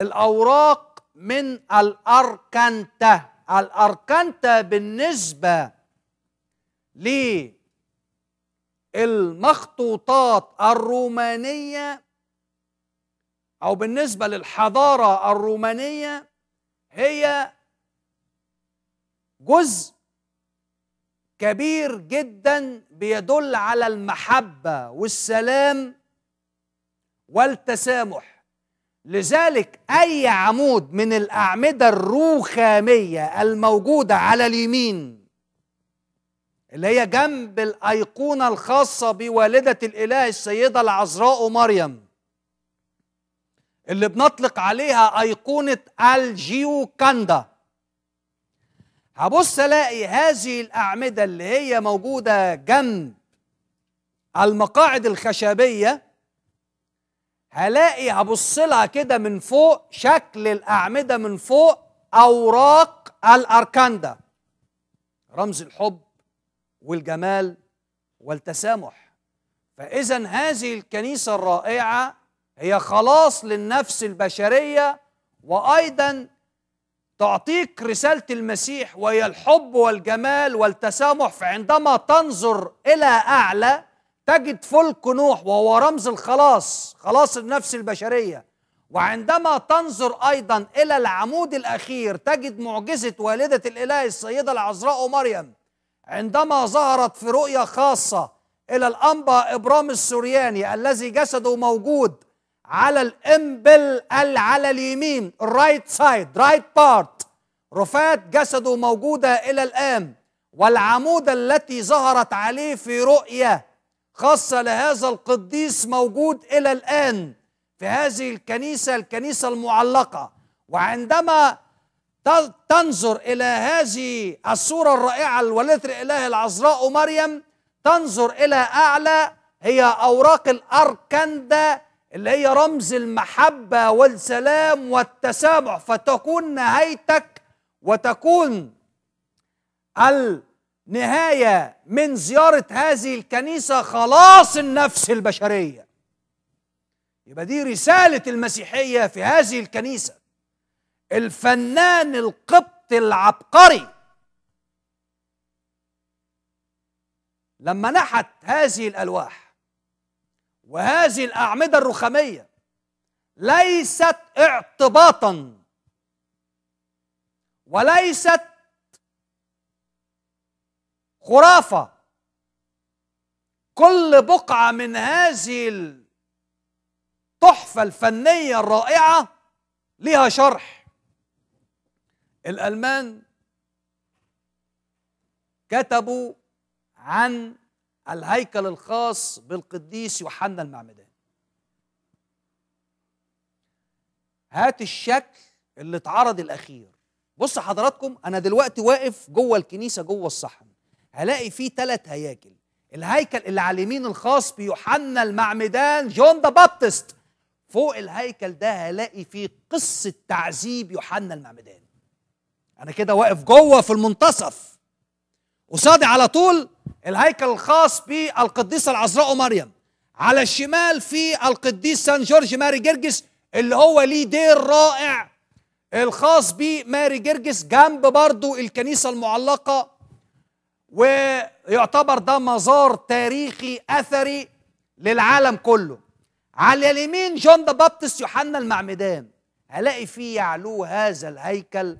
الأوراق من الأركنتة الأركنتة بالنسبة للمخطوطات الرومانية أو بالنسبة للحضارة الرومانية هي جزء كبير جدا بيدل على المحبة والسلام والتسامح لذلك أي عمود من الأعمدة الرخامية الموجودة على اليمين اللي هي جنب الأيقونة الخاصة بوالدة الإله السيدة العذراء مريم اللي بنطلق عليها أيقونة الجيوكاندا هبص ألاقي هذه الأعمدة اللي هي موجودة جنب المقاعد الخشبية هلاقي هبص لها كده من فوق شكل الاعمده من فوق اوراق الاركنده رمز الحب والجمال والتسامح فاذا هذه الكنيسه الرائعه هي خلاص للنفس البشريه وايضا تعطيك رساله المسيح وهي الحب والجمال والتسامح فعندما تنظر الى اعلى تجد فلك نوح وهو رمز الخلاص خلاص النفس البشريه وعندما تنظر ايضا الى العمود الاخير تجد معجزه والده الاله السيده العذراء مريم عندما ظهرت في رؤيه خاصه الى الانبا ابرام السورياني الذي جسده موجود على الامبل على اليمين الرايت سايد رايت بارت رفات جسده موجوده الى الان والعمود التي ظهرت عليه في رؤيه خاصة لهذا القديس موجود إلى الآن في هذه الكنيسة الكنيسة المعلقة وعندما تنظر إلى هذه الصورة الرائعة لولدة الإله العذراء مريم تنظر إلى أعلى هي أوراق الأركندة اللي هي رمز المحبة والسلام والتسامح فتكون نهايتك وتكون ال نهايه من زياره هذه الكنيسه خلاص النفس البشريه يبقى دي رساله المسيحيه في هذه الكنيسه الفنان القبط العبقري لما نحت هذه الالواح وهذه الاعمده الرخاميه ليست اعتباطا وليست خرافه كل بقعه من هذه التحفه الفنيه الرائعه لها شرح الالمان كتبوا عن الهيكل الخاص بالقديس يوحنا المعمدان هات الشكل اللي اتعرض الاخير بص حضراتكم انا دلوقتي واقف جوه الكنيسه جوه الصحن هلاقي فيه ثلاث هياكل الهيكل اللي على اليمين الخاص بيوحنا المعمدان جون ذا بابتست فوق الهيكل ده هلاقي فيه قصة تعذيب يوحنا المعمدان أنا كده واقف جوه في المنتصف قصادي على طول الهيكل الخاص بالقديسة العذراء مريم على الشمال في القديس سان جورج ماري جرجس اللي هو ليه دير رائع الخاص بماري جرجس جنب برضو الكنيسة المعلقة ويعتبر ده مزار تاريخي اثري للعالم كله على اليمين جون ذا بابتس يوحنا المعمدان هلاقي فيه يعلو هذا الهيكل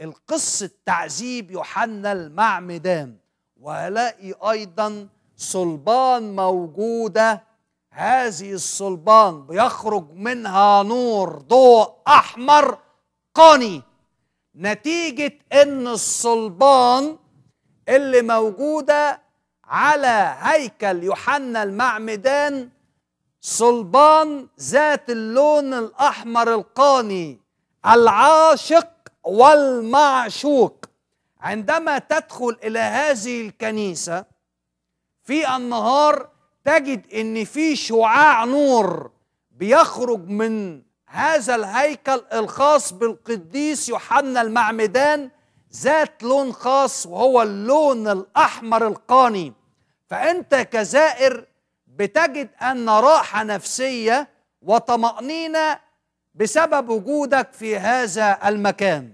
القصة تعذيب يوحنا المعمدان وهلاقي أيضا صلبان موجودة هذه الصلبان بيخرج منها نور ضوء أحمر قاني نتيجة إن الصلبان اللي موجودة على هيكل يوحنا المعمدان صلبان ذات اللون الأحمر القاني العاشق والمعشوق عندما تدخل إلى هذه الكنيسة في النهار تجد ان في شعاع نور بيخرج من هذا الهيكل الخاص بالقديس يوحنا المعمدان ذات لون خاص وهو اللون الأحمر القاني فأنت كزائر بتجد أن راحة نفسية وطمأنينة بسبب وجودك في هذا المكان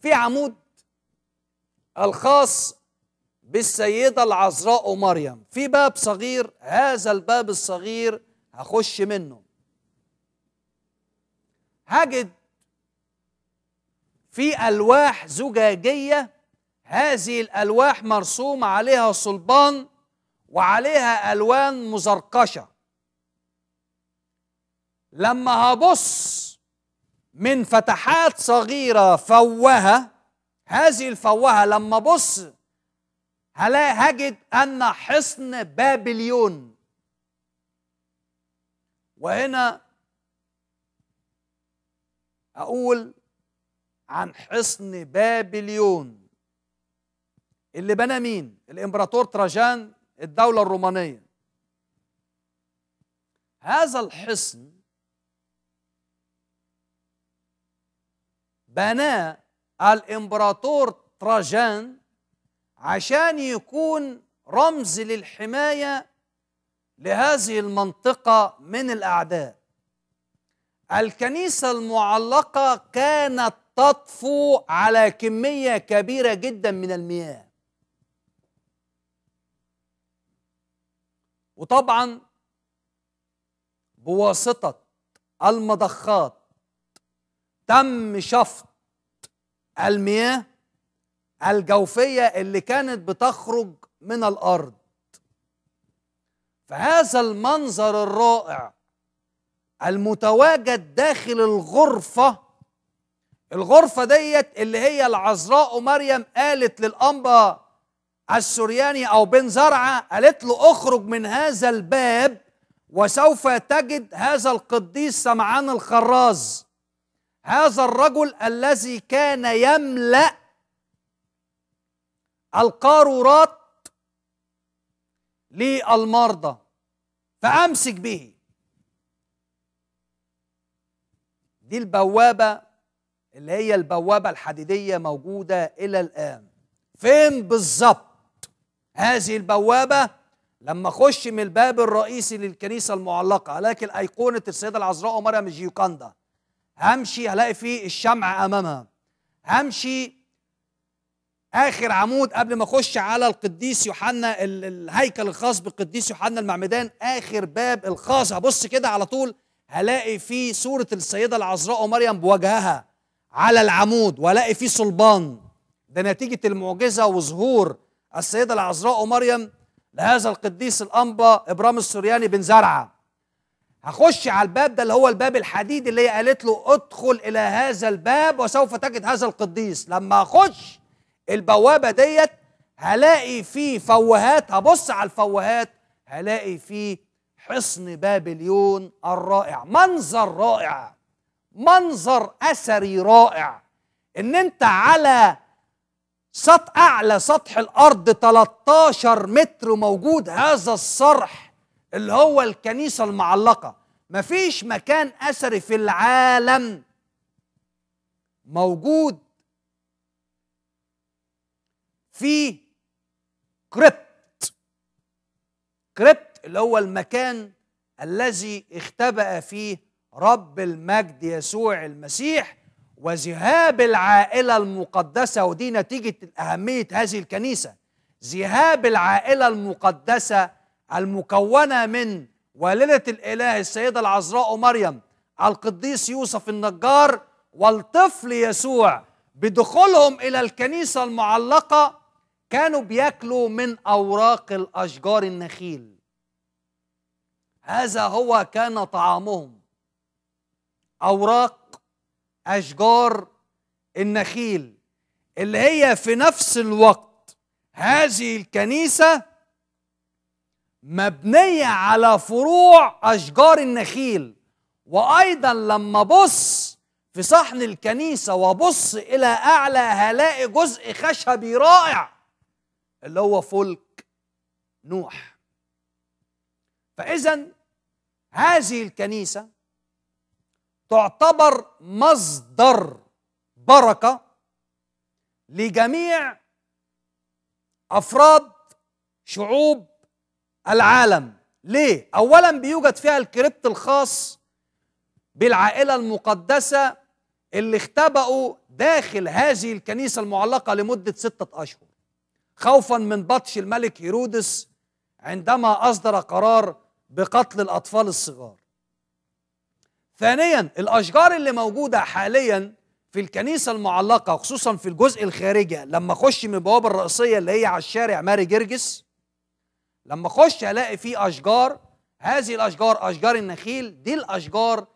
في عمود الخاص بالسيدة العذراء مريم في باب صغير هذا الباب الصغير هخش منه هجد في ألواح زجاجية هذه الألواح مرسوم عليها صلبان وعليها ألوان مزرقشة لما هبص من فتحات صغيرة فوهة هذه الفوهة لما بص هلا هجد أن حصن بابليون وهنا أقول عن حصن بابليون اللي بنى مين؟ الامبراطور تراجان الدولة الرومانية هذا الحصن بناه الامبراطور تراجان عشان يكون رمز للحماية لهذه المنطقة من الأعداء الكنيسة المعلقة كانت تطفو على كمية كبيرة جدا من المياه وطبعا بواسطة المضخات تم شفط المياه الجوفية اللي كانت بتخرج من الأرض فهذا المنظر الرائع المتواجد داخل الغرفة الغرفة ديت اللي هي العذراء مريم قالت للأنبا السورياني أو بن زرعة قالت له اخرج من هذا الباب وسوف تجد هذا القديس سمعان الخراز هذا الرجل الذي كان يملأ القارورات للمرضى فأمسك به دي البوابة اللي هي البوابة الحديدية موجودة إلى الآن فين بالظبط هذه البوابة لما أخش من الباب الرئيسي للكنيسة المعلقة ألاقي أيقونة السيدة العذراء ومريم الجيوكاندا همشي هلاقي فيه الشمع أمامها همشي آخر عمود قبل ما أخش على القديس يوحنا الهيكل الخاص بالقديس يوحنا المعمدان آخر باب الخاص هبص كده على طول هلاقي فيه صورة السيدة العذراء ومريم بوجهها على العمود والاقي فيه صلبان ده نتيجه المعجزه وظهور السيده العذراء مريم لهذا القديس الانبا ابرام السورياني بن زرعه هخش على الباب ده اللي هو الباب الحديد اللي هي قالت له ادخل الى هذا الباب وسوف تجد هذا القديس لما اخش البوابه ديت هلاقي فيه فوهات هبص على الفوهات هلاقي فيه حصن بابليون الرائع منظر رائع منظر اثري رائع ان انت على سطح اعلى سطح الارض 13 متر موجود هذا الصرح اللي هو الكنيسه المعلقه مفيش مكان اثري في العالم موجود في كريبت كريبت اللي هو المكان الذي اختبأ فيه رب المجد يسوع المسيح وذهاب العائلة المقدسة ودي نتيجة أهمية هذه الكنيسة ذهاب العائلة المقدسة المكونة من والدة الإله السيدة العذراء مريم القديس يوسف النجار والطفل يسوع بدخولهم إلى الكنيسة المعلقة كانوا بياكلوا من أوراق الأشجار النخيل هذا هو كان طعامهم اوراق اشجار النخيل اللي هي في نفس الوقت هذه الكنيسه مبنيه على فروع اشجار النخيل وايضا لما بص في صحن الكنيسه وبص الى اعلى هلاقي جزء خشبي رائع اللي هو فلك نوح فاذا هذه الكنيسه تعتبر مصدر بركه لجميع افراد شعوب العالم ليه اولا بيوجد فيها الكريبت الخاص بالعائله المقدسه اللي اختبأوا داخل هذه الكنيسه المعلقه لمده سته اشهر خوفا من بطش الملك هيرودس عندما اصدر قرار بقتل الاطفال الصغار ثانيا الأشجار اللي موجودة حاليا في الكنيسة المعلقة خصوصا في الجزء الخارجي لما أخش من البوابة الرئيسية اللي هي على الشارع ماري جرجس لما أخش ألاقي فيه أشجار هذه الأشجار أشجار النخيل دي الأشجار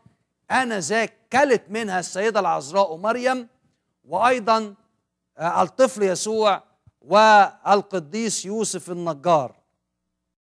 آنذاك كلت منها السيدة العذراء ومريم وأيضا آه، الطفل يسوع والقديس يوسف النجار